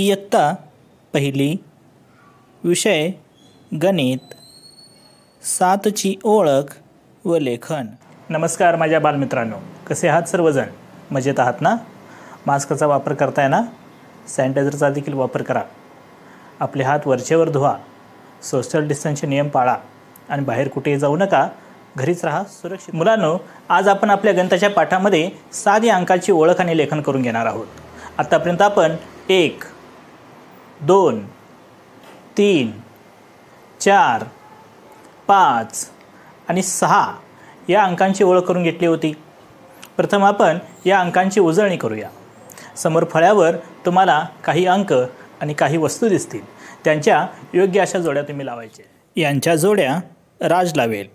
इयत्ता पहिली विषय गणित सातची ओळख व लेखन नमस्कार माझ्या बालमित्रांनो कसे आहात सर्वजण मजेत आहात ना मास्कचा वापर करताय ना सॅनिटायझरचा देखील वापर करा आपले हात वरचेवर धुवा सोशल डिस्टन्सचे नियम पाळा आणि बाहेर कुठेही जाऊ नका घरीच राहा सुरक्षित मुलांनो आज आपण आपल्या गणिताच्या पाठामध्ये साध्या अंकाची ओळख आणि लेखन करून घेणार आहोत आत्तापर्यंत आपण एक दोन तीन चार पाच आणि सहा या अंकांची ओळख करून घेतली होती प्रथम आपण या अंकांची उजळणी करूया समोर फळ्यावर तुम्हाला काही अंक आणि काही वस्तू दिसतील त्यांच्या योग्य अशा जोड्या तुम्ही लावायचे यांच्या जोड्या राज लावेल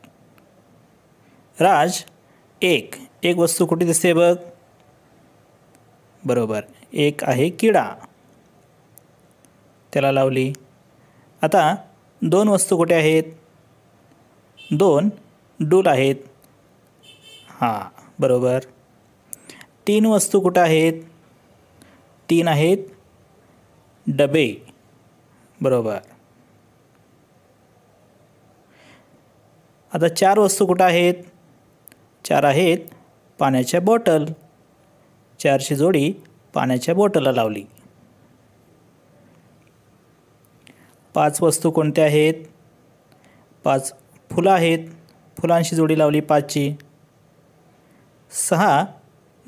राज एक एक वस्तू कुठे दिसते बघ बरोबर एक आहे किडा त्याला लावली आता दोन वस्तू कुठे आहेत दोन डूल आहेत हां बरोबर तीन वस्तू कुठं आहेत तीन आहेत डबे बरोबर आता चार वस्तू कुठं आहेत चार आहेत पाण्याच्या बॉटल चारशी जोडी पाण्याच्या बॉटलला लावली पाच वस्तू कोणत्या आहेत पाच फुलं आहेत फुलांशी जोडी लावली पाचची सहा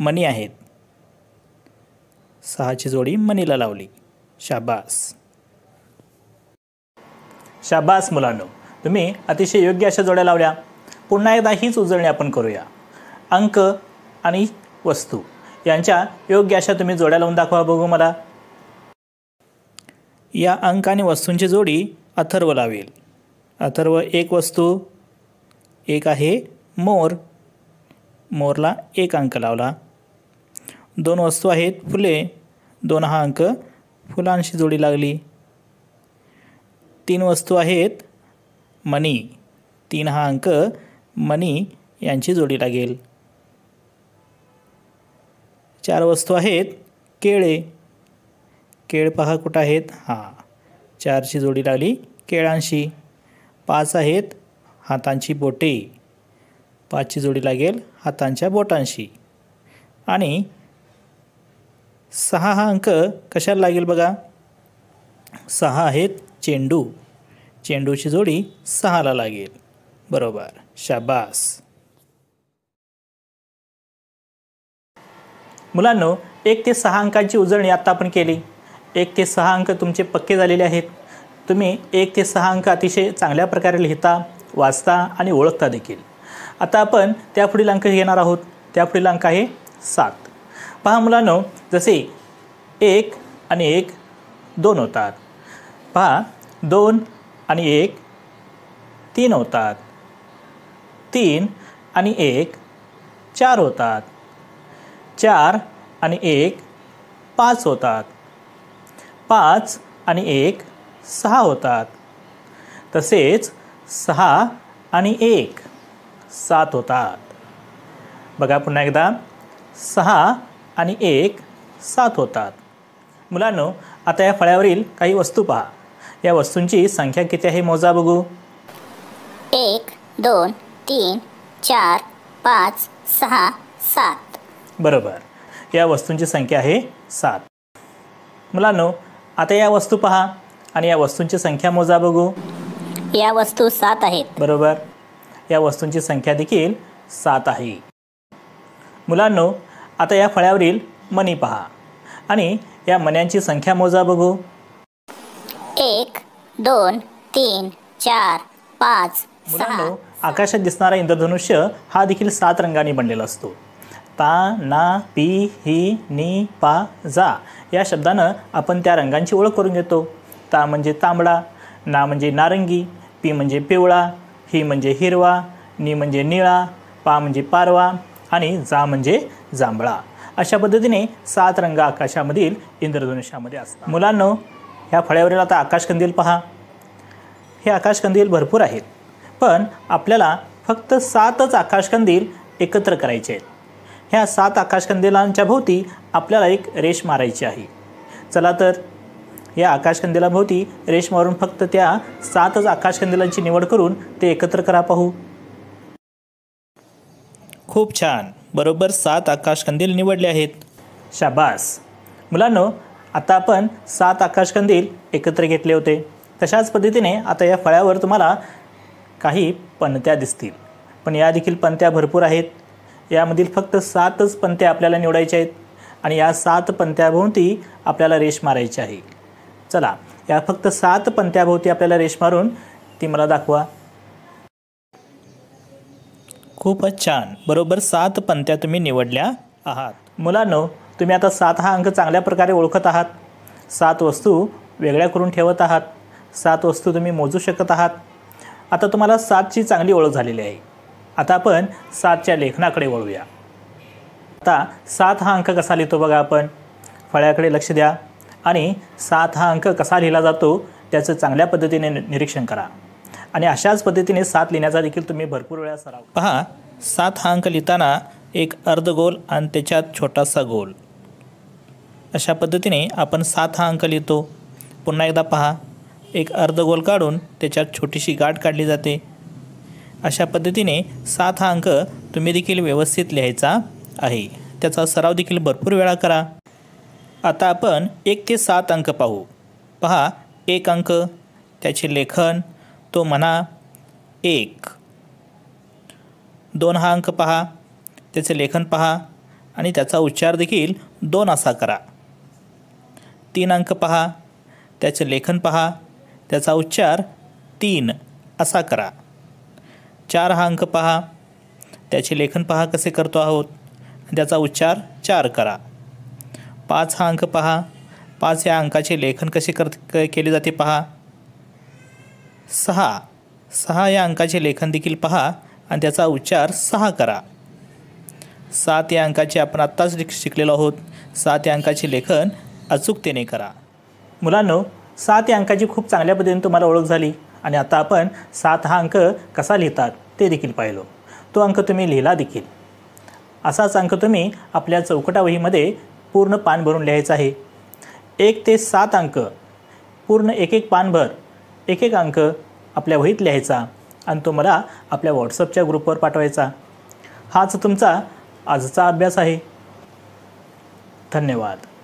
मणी आहेत सहाची जोडी मणीला लावली शाबास शाबास मुलांनो तुम्ही अतिशय योग्य अशा जोड्या लावल्या पुन्हा एकदा हीच उजळणी आपण करूया अंक आणि वस्तू यांच्या योग्य अशा तुम्ही जोड्या लावून दाखवा बघू मला या अंक आणि वस्तूंची जोडी अथर्व लावेल अथर्व एक वस्तू एक आहे मोर मोरला एक अंक लावला दोन वस्तू आहेत फुले दोन हा अंक फुलांशी जोडी लागली तीन वस्तू आहेत मनी तीन हा अंक मनी यांची जोडी लागेल चार वस्तू आहेत केळे केळ पहा कुठं आहेत हां चारची जोडी लागली केळांशी पाच आहेत हातांची बोटे पाचची जोडी लागेल हातांच्या बोटांशी आणि सहा हा अंक कशाला लागेल बघा सहा आहेत चेंडू चेंडूची जोडी सहाला लागेल बरोबर शाबास मुलांनो एक ते सहा अंकांची उजळणी आत्ता आपण केली एक ते सहा अंक तुमचे पक्के झालेले आहेत तुम्ही एक ते सहा अंक अतिशय चांगल्या प्रकारे लिहिता वाचता आणि ओळखता देखील आता आपण त्या पुढील अंक घेणार आहोत त्या पुढील अंक आहे सात पहा मुलांनो जसे एक आणि एक दोन होतात पहा दोन आणि एक तीन होतात तीन आणि एक चार होतात चार आणि एक पाच होतात पाच आणि एक सहा होतात तसेच सहा आणि एक सात होतात बघा पुन्हा एकदा सहा आणि एक सात होतात मुलांनो आता या फळ्यावरील काही वस्तू पहा या वस्तूंची संख्या किती आहे मोजा बघू एक दोन तीन चार पाच सहा सात बरोबर या वस्तूंची संख्या आहे सात मुलांनो आता या वस्तू पहा आणि या वस्तूंची संख्या मोजा बघू या वस्तू सात आहेत बरोबर या वस्तूंची संख्या देखील सात आहे मुलांनो आता या फळ्यावरील मणी पहा आणि या मण्यांची संख्या मोजा बघू एक दोन तीन चार पाच मुलांनो आकाशात दिसणारा इंद्रधनुष्य हा देखील सात रंगांनी बनलेला असतो ता ना पी ही नी पा जा या शब्दानं आपण त्या रंगांची ओळख करून घेतो ता म्हणजे तांबडा ना म्हणजे नारंगी पी म्हणजे पिवळा ही म्हणजे हिरवा नी म्हणजे निळा पा म्हणजे पारवा आणि जा म्हणजे जांभळा अशा पद्धतीने सात रंग आकाशामधील इंद्रधनुष्यामध्ये असतात मुलांनो ह्या फळ्यावरील आता आकाशकंदील पहा हे आकाशकंदील भरपूर आहेत पण आपल्याला फक्त सातच आकाशकंदील एकत्र करायचे आहेत ह्या सात आकाशकंदिलांच्या भोवती आपल्याला एक रेष मारायची आहे चला तर या आकाशकंदिलाभोवती रेष मारून फक्त त्या सातच आकाशकंदिलांची निवड करून ते एकत्र करा पाहू खूप छान बरोबर सात आकाशकंदील निवडले आहेत शाबास मुलांनो आता आपण सात आकाशकंदील एकत्र घेतले होते तशाच पद्धतीने आता या फळ्यावर तुम्हाला काही पणत्या दिसतील पण या देखील पणत्या भरपूर आहेत यामधील फक्त सातच पंत्या आपल्याला निवडायच्या आहेत आणि या सात पंत्याभोवती आपल्याला रेष मारायची आहे चला या फक्त सात पंत्याभोवती आपल्याला रेष मारून ती मला दाखवा खूपच छान बरोबर सात पंत्या तुम्ही निवडल्या आहात मुलांनो तुम्ही आता सात हा अंक चांगल्या प्रकारे ओळखत आहात सात वस्तू वेगळ्या करून ठेवत आहात सात वस्तू तुम्ही मोजू शकत आहात आता तुम्हाला सातची चांगली ओळख झालेली आहे आता आपण सातच्या लेखनाकडे वळूया आता सात हा अंक कसा लिहितो बघा आपण फळ्याकडे लक्ष द्या आणि सात हा अंक कसा लिहिला जातो त्याचं चांगल्या पद्धतीने निरीक्षण करा आणि अशाच पद्धतीने सात लिहिण्याचा देखील तुम्ही भरपूर वेळा सराव पहा सात हा अंक लिहिताना एक अर्धगोल आणि त्याच्यात छोटासा गोल अशा पद्धतीने आपण सात हा अंक लिहितो पुन्हा एकदा पहा एक अर्धगोल काढून त्याच्यात छोटीशी गाठ काढली जाते अशा पद्धतीने सात हा अंक तुम्ही देखील व्यवस्थित लिहायचा आहे त्याचा सराव देखील भरपूर वेळा करा आता आपण एक ते सात अंक पाहू पहा एक अंक त्याचे लेखन तो म्हणा एक दोन हा अंक पहा त्याचे लेखन पहा आणि त्याचा उच्चार देखील दोन असा करा तीन अंक पहा त्याचे लेखन पहा त्याचा उच्चार तीन असा करा चार हा अंक पहा त्याचे लेखन पहा कसे करतो आहोत त्याचा उच्चार चार करा पाच हा अंक पहा पाच या अंकाचे लेखन कसे कर केले जाते पहा सहा सहा या अंकाचे लेखन देखील पहा आणि त्याचा उच्चार सहा करा सात या अंकाचे आपण आत्ताच शिकलेलो आहोत सात या अंकाचे लेखन अचूकतेने करा मुलांनो सात या अंकाची खूप चांगल्या पद्धतीने तुम्हाला ओळख झाली आणि आता आपण सात हा अंक कसा लिहितात ते देखील पाहिलो तो अंक तुम्ही लिहिला देखील असाच अंक तुम्ही आपल्या चौकटा पूर्ण पान भरून लिहायचा आहे एक ते सात अंक पूर्ण एक एक पानभर एक एक अंक आपल्या वहीत लिहायचा आणि तो मला आपल्या व्हॉट्सअपच्या ग्रुपवर पाठवायचा हाच तुमचा आजचा अभ्यास आहे धन्यवाद